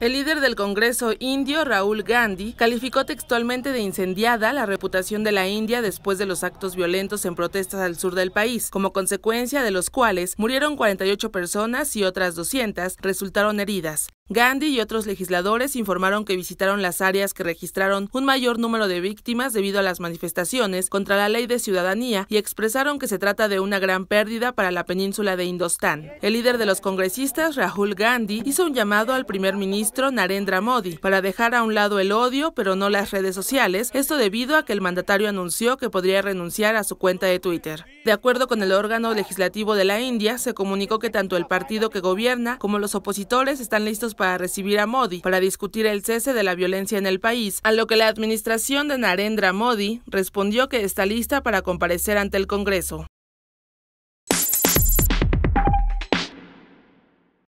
El líder del Congreso indio, Raúl Gandhi, calificó textualmente de incendiada la reputación de la India después de los actos violentos en protestas al sur del país, como consecuencia de los cuales murieron 48 personas y otras 200 resultaron heridas. Gandhi y otros legisladores informaron que visitaron las áreas que registraron un mayor número de víctimas debido a las manifestaciones contra la ley de ciudadanía y expresaron que se trata de una gran pérdida para la península de Indostán. El líder de los congresistas, Rahul Gandhi, hizo un llamado al primer ministro Narendra Modi para dejar a un lado el odio, pero no las redes sociales, esto debido a que el mandatario anunció que podría renunciar a su cuenta de Twitter. De acuerdo con el órgano legislativo de la India, se comunicó que tanto el partido que gobierna como los opositores están listos para recibir a Modi para discutir el cese de la violencia en el país, a lo que la administración de Narendra Modi respondió que está lista para comparecer ante el Congreso.